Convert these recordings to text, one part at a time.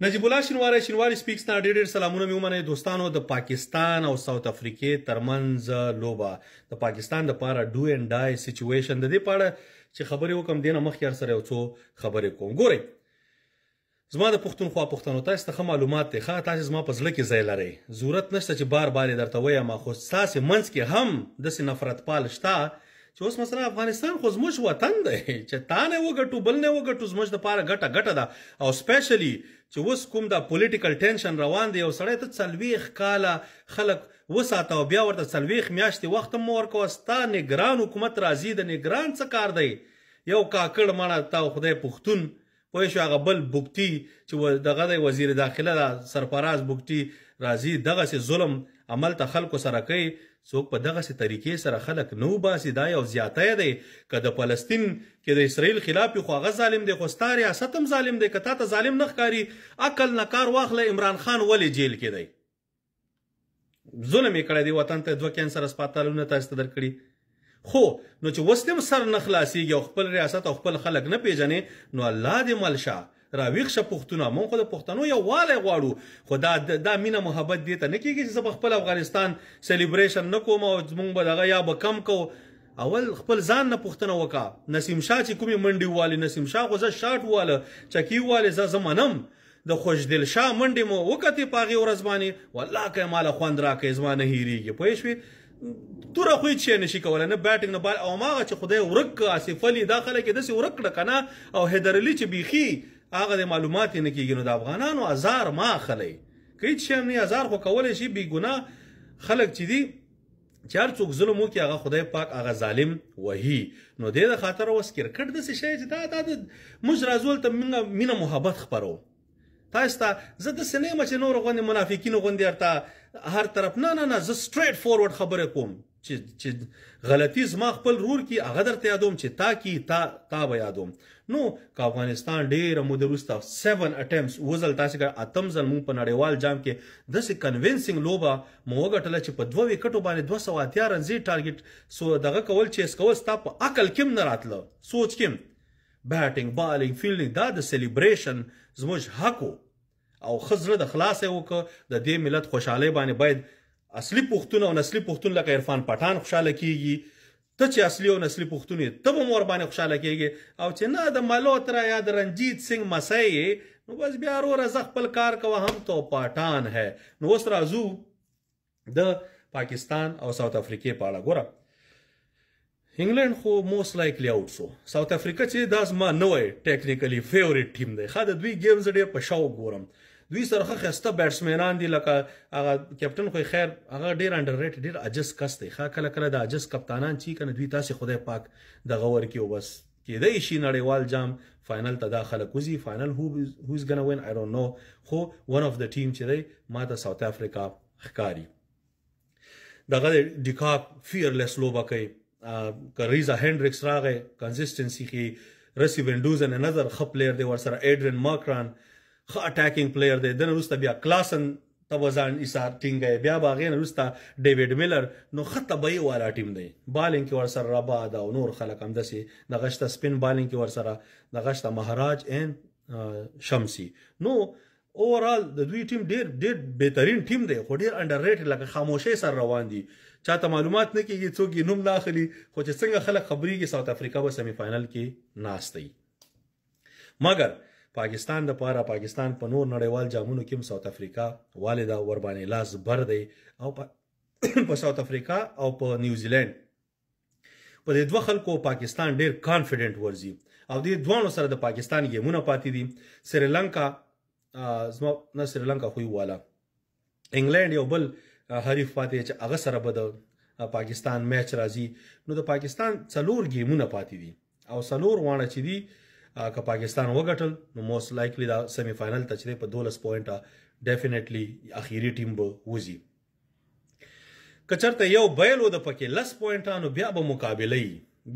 نجیب الله شینواری شینواری سپیکس نه ډېر ډېر سلامونه مې ومنئ دوستانو د پاکستان او ساوت افریقې ترمنځ لوبه د پاکستان د پاره ډو اینډ ډای سچویشن د دې پاره چې خبرې وکم دینه مخکې هر سره یو څو خبرې کوم ګورئ زما د پښتونخوا پښتنو تاسو ته معلومات ته ښه تاسو زما په ځل کې ځای لرئ ضرورت نشته چې بار بار درته وایم خو تاسو منځ کې هم د نفرت پال شته چې اوس مثلا افغانستان خو زموږ وطن دی چې تا نه وګټو بل نه وګټو زموږ د پاره ګټه ګټه ده او سپیشلی چې اوس کوم دا پولیټیکل ټینشن روان دی او سړی ته څلوېښت کاله خلک وساته او بیا ورته څلوېښت میاشتې وخت هم ورکوه ستا نګران حکومت راځي د نګران څه کار دی یو کاکړ مړه تا خدای پښتون پوه شو هغه بل بوکټي چې دغه د وزیر داخله دا سرپراز بوکټي راځي دغه سي ظلم عمل ته خلکو سره کوي څوک په دغه سي طریقې سره خلک نو باسي دا یو زیاتې دی که د فلسطین کې د اسرایل خلاف خو هغه ظالم دی خو ستاره ریاست هم ظالم دی که تا ته ظالم نه ښکاري عقل نه کار واخله عمران خان ولې جیل کې دی ظلم یې کړی دی وطن ته دوه کینسر سپاتالونه تاسو ته درکړي خو نو چې وسلم سر نه خلاصيږي او خپل ریاست او خپل خلک نه پیژنې نو الله دې ملشه راویښ شه پښتونه مونږ خو د پښتنو یووالی غواړو خو دا دا مینه محبت دې ته نه کېږي چې زه به خپل افغانستان سلیبریشن نه کوم او مونږ به دغه یا به کم کوو اول خپل ځان نه پښتنه وکړه نسیم شاه چې کومې منډې والې نسیم شاه خو زه شاټ واله چکی واله زه زه منم د خوشدل شاه منډې مو وکتې په هغې ورځ باندې والله که یې ماله خوند راکړې زما نه هېرېږي پوه شوې توره خو هیڅ شی نشي کولی نه بیټنګ نه بال او هماغه چې خدای ورک آصف علي دا خلک یې داسې ورک کړه که نه او حیدرعلي چې بیخي هغه د معلومات نه کیږي نو د افغانانو ازار ما خلی کله چې هم نه ازار خو کولای شي بی ګناه خلک چې دي چار څوک ظلم وکي هغه خدای پاک هغه ظالم وهي نو د دې خاطر اوس کرکټ د څه شی چې دا د مجرازول ته مینه محبت خبرو تاسو ته زه د سینما چې نور غونې منافقین غونډي ارته هر طرف نه نه نه زه سټریټ فورورد خبره کوم چې چې غلطي زما خپل رور کې هغه درته یادوم چې تا کې تا تا به یادوم نو که افغانستان ډېر موده وروسته 7 اټمپس وزل تاسو ګر اتم ځل مون په نړیوال جام کې د سې کنوینسینګ لوبه مو وګټله چې په دوه وکټو باندې 280 رنزي ټارګټ سو دغه کول چې اسکول ستا په عقل کې نه راتله سوچ کې بیټینګ بالینګ فیلډینګ دا د سلیبریشن زموږ حق او خزر د خلاصې وک د دې ملت خوشحالي باندې باید اصلي پښتون او نسلي پښتون لکه عرفان پټان خوشاله کیږي ته چې اصلي او نسلي پښتون ته به مور باندې خوشاله کیږي او چې نه د ملوترا یا د رنجیت سنگ مسای نو بس بیا رو رزق خپل کار کوه هم تو پټان ہے نو اوس راځو د پاکستان او ساوت افریقې په اړه ګوره انګلند خو موست لایکلی اوټ شو ساوث افریقا چې دا زما نوې ټیکنیکلی فیورټ ټیم دی خا د دوی گیمز ډېر په شاو ګورم دوی سره خسته بیټسمنان دي لکه هغه کیپټن خو خیر هغه ډیر انډر ریټ ډیر عجز کس دی ښا کله کله د عجز کپتانان چی کنه دوی تاسو خدای پاک د غور کې وبس کېدای شي نړیوال جام فائنل ته داخله کوزي فائنل هو هوز ګنا وین آی ډونټ نو خو ون اف د ټیم چې دی ما ته ساوث افریقا ښکاری دغه ډیکاپ فیرلس لوبه کوي کریزا هندرکس راغې کنسټنسي کې رسی وینډوز ان انذر خپلر دی ور سره ایډرین ماکران خ اٹیکینګ پلیر دی دنه وروسته بیا کلاسن توزان ایثار ټینګه بیا باغې نه وروسته ډیوډ میلر نو خطه به والا ټیم دی بالینګ کې ور سره ربا دا نور خلک هم دسي د غشت سپین بالینګ کې ور سره د غشت مهاراج ان شمسي نو اوورال د دوی ټیم ډیر ډیر بهترین ټیم دی خو ډیر انډر ریټ لکه خاموشه سره روان دي چاته معلومات نه کیږي څوک یې نوم نه اخلي خو چې څنګه خلک خبري کې ساوث افریقا به سیمی فائنل کې ناشتي مګر پاکستان د پاره پاکستان په نور نړیوال جامونو کې هم ساوث افریقا والدا ور باندې لاس بر دی او په ساوث افریقا او په نیوزیلند په دې دوه خلکو پاکستان ډیر کانفیډنٹ ورزي او دې دوه سره د پاکستان یمونه پاتې دي سریلانکا زما نه سریلانکا خو والا انګلند یو بل حریف پاتې چې هغه سره به د پاکستان میچ راځي نو د پاکستان څلور گیمونه پاتې دي او څلور وانه چې دي که پاکستان وګټل نو موست لایکلی دا سیمی فائنل ته چې په 12 پوینټه ډیفینیټلی اخیری ټیم به وځي کچرته یو بیلو د پکې لس پوینټانو بیا به مقابله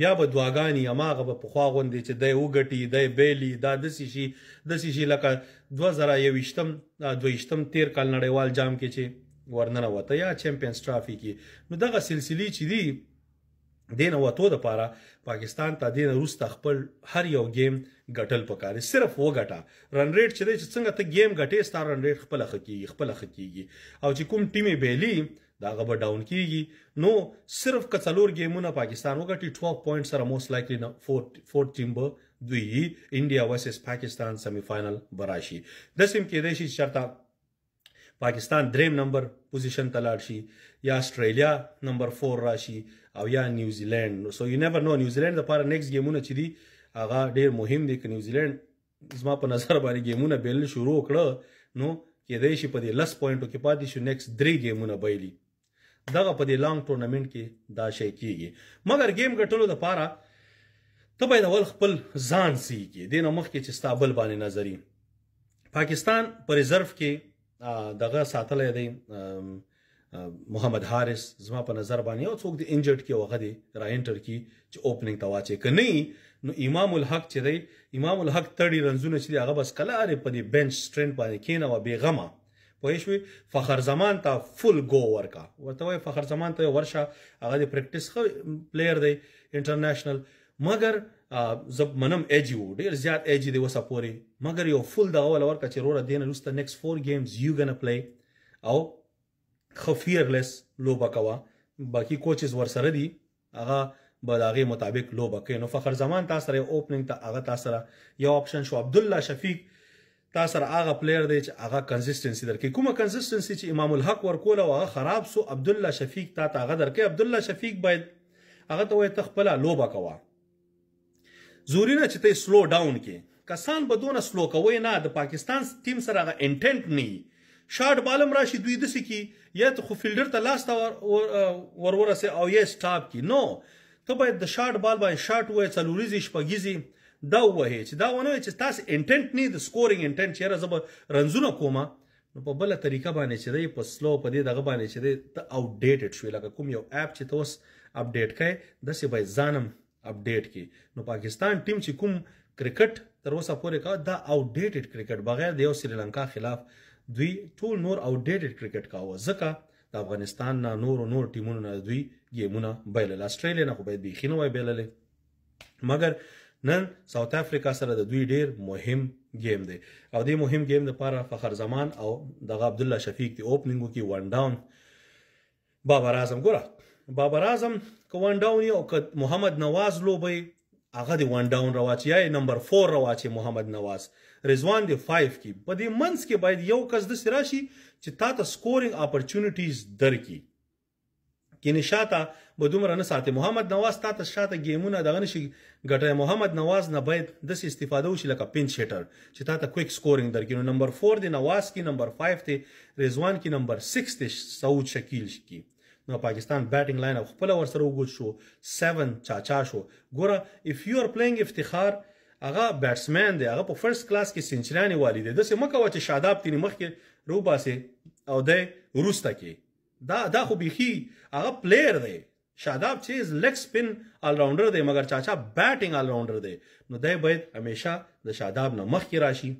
بیا به دواګانی اماغه به پخوا غوندې چې د وګټي د بیلی دا د سې شي د سې شي لکه 2021م 22م 13 کال نړیوال جام کې چې ورننه وته یا چمپیونز ټرافي کې نو دغه سلسله چې دی دین وته د پاره پاکستان ته دین روسته خپل هر یو گیم ګټل پکاره صرف و ګټه رن ریټ چې د څنګه ته گیم ګټې ستار رن ریټ خپل خکېږي خپل خکېږي او چې کوم ټیمې بیلی دا غبر ډاون کیږي نو صرف کڅلور گیمونه پاکستان وګټي 12 پوینټ سره موست لایکلی نه 4 4 ټیم به دوی انډیا ورسس پاکستان سیمی فائنل براشي د سیم کې د شي شرطه پاکستان دریم نمبر پوزیشن ته لاړ شي یا استرالیا نمبر 4 راشي او یا نیوزیلند سو یو نیور نو نیوزیلند لپاره نیکس گیمونه چې دي هغه ډیر مهم دي که نیوزیلند زما په نظر باندې گیمونه بیل شروع کړه نو کېدای شي په دې لس پوینټو کې پاتې شو نیکس درې گیمونه بایلي دغه په دې لانګ ټورنمنت کې دا شی کیږي مګر گیم ګټلو د پاره ته باید اول خپل ځان سي کې دینه مخ کې چې ستابل باندې نظری پاکستان پر ریزرو کې دغه ساتلې دی محمد حارس زما په نظر باندې او څوک دی انجرډ کې وغه دی را انټر کی چې اوپننګ ته واچي کني نو امام الحق چې دی امام الحق تړي رنزونه چې هغه بس کلاره په دی بنچ سټرند باندې کینه او بیغمه پوه شوي فخر زمان ته فل گو ورکا ورته وای فخر زمان ته ورشه هغه دی پریکټیس خو پلیئر دی انټرنیشنل مګر زب منم ایجی وو ډیر زیات ایجی دی وسه پوري مګر یو فل دا اول ورکه چې روره دین لسته نیکست 4 گیمز یو ګن پلی او خفیرلس لوبه کوا باقی کوچز ورسره دي هغه به داغه مطابق لوبه کوي نو فخر زمان تاسو سره اوپننګ ته هغه تاسو سره یو اپشن شو عبد الله شفیق تاسو سره هغه پلیر دی چې هغه کنسیسټنسي درکې کومه کنسیسټنسي چې امام الحق ورکول او هغه خراب سو عبد الله شفیق تا ته هغه درکې عبد الله شفیق باید هغه ته وې تخپل لوبه کوا زوري نه چې ته سلو ډاون کې کسان به دونه سلو کوي نه د پاکستان ټیم سره غا انټنټ نه شارټ بالم راشي دوی د سکی یا ته خو فیلډر ته لاس ته ور ورسه او یا سټاپ کی نو ته باید د شارټ بال باندې شارټ وای څلوريزي شپږيزي دا وای چې دا ونه چې تاسو انټنټ نه د سکورینګ انټنټ چیرې زب رنزونه کومه نو په بل طریقه باندې چې دی په سلو په دې دغه باندې چې دی ته اپډیټډ شوی لکه کوم یو اپ چې تاسو اپډیټ کړئ د سی بای ځانم اپډیټ کی نو پاکستان ټیم چې کوم کرکټ تر اوسه پورې کا دا اپډیټډ کرکټ بغیر د یو سریلانکا خلاف دوی ټول نور اپډیټډ کرکټ کاوه ځکه د افغانستان نه نور نور ټیمونو نه دوی ګیمونه بایلل استرالیا نه خو باید بیخي نه وای بایلل مګر نن ساوث افریقا سره د دوی ډیر مهم گیم دی او دې مهم گیم لپاره فخر زمان او دغه عبد الله شفیق دی اوپننګ کې ون ډاون بابر اعظم ګوره بابر اعظم که وان ډاون یو که محمد نواز لوبي هغه دی وان ډاون رواچي یا نمبر 4 رواچي محمد نواز رضوان دی 5 کی په دې منس کې باید یو کس د سراشي چې تا ته سکورینګ اپورتونټیز درکې کینه شاته به دومره نه ساتي محمد نواز تا ته شاته گیمونه دغه نشي ګټه محمد نواز نه باید د سې استفاده وشي لکه پین شټر چې تا ته کویک سکورینګ درکې نو نمبر 4 دی نواز کی نمبر 5 دی رضوان کی نمبر 6 دی سعود شکیل کی نو پاکستان بیټینګ لاین خپل ورسره وګول شو 7 چاچا شو ګوره اف یو ار پلینګ افتخار هغه بیټسمن دی هغه په فرست کلاس کې سنچرانی والی دی دسه مکه وچ شاداب تینې مخکې روباسي او د روستا کې دا دا خو بيخي هغه پلیر دی شاداب چې از لیگ سپین ال راونډر دی مګر چاچا بیټینګ ال راونډر دی نو دای باید همیشه د شاداب نه مخکې راشي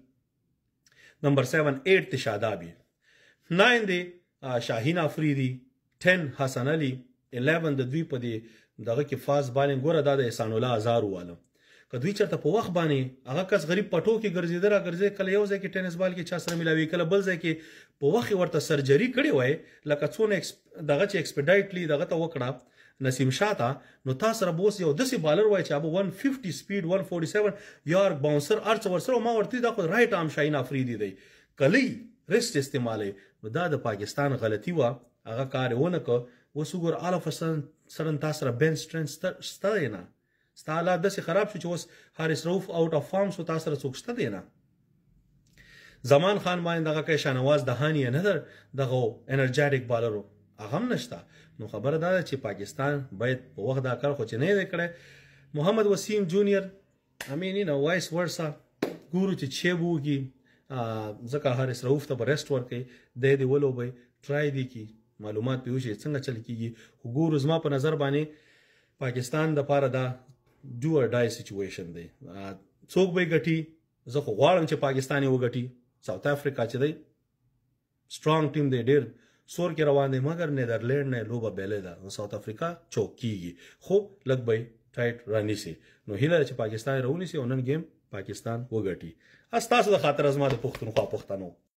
نمبر 7 8 ته شادابي 9 دی شاهین افریدی 10 حسن علي 11 د دوی په دی دغه کې فاز بالینګ ګوره دا د احسان الله ازار واله که دوی چرته په وخت باندې هغه کس غریب پټو کې ګرځیدره ګرځي کله یو ځای کې ټینس بال کې چا سره ملاوي کله بل ځای کې په وخت ورته سرجری کړي وای لکه څونه دغه چې ایکسپیډایټلی دغه ته وکړه نسیم شاته نو تاسو رب اوس یو دسی بالر وای چې ابو 150 سپیډ 147 یار باونسر ارڅ ورسره ما ورته دا خو رائټ ام شاین افریدی دی کلی رست استعمالي دا د پاکستان غلطي و هغه کار ونکړ اوس وګور آل اف سن سرن تاسو را بن سټرن ستا دی نه ستا حالات داسې خراب شو چې اوس حارس روف آوټ اف فارم سو تاسو را څوک شته دی نه زمان خان باندې دغه کې شانواز د هانی نه در دغه انرژټیک بالرو هغه نشته نو خبره دا چې پاکستان باید په وخت دا کار خو چې نه دی کړی محمد وسیم جونیئر امین نه وایس ورسا ګورو چې چه وږي ځکه حارس رؤوف ته به ریسټ ورکړي د دې ولوبي ټرای دی کی معلومات پیوش څنګه چل کیږي وګورو زما په نظر باندې پاکستان د پاره دا ډو اور ډای سچويشن دی څوک به غټي زه خو غواړم چې پاکستان یې وګټي ساوث افریقا چې دی سترونګ ټیم دی ډیر سور کې روان دی مګر نیدرلند نه لوبه بیلې ده ساوث افریقا چوک کیږي خو لګ به ټایټ رانی سي نو هیله چې پاکستان رونی سي اونن گیم پاکستان وګټي استاسو د خاطر ازما د پښتونخوا پښتنو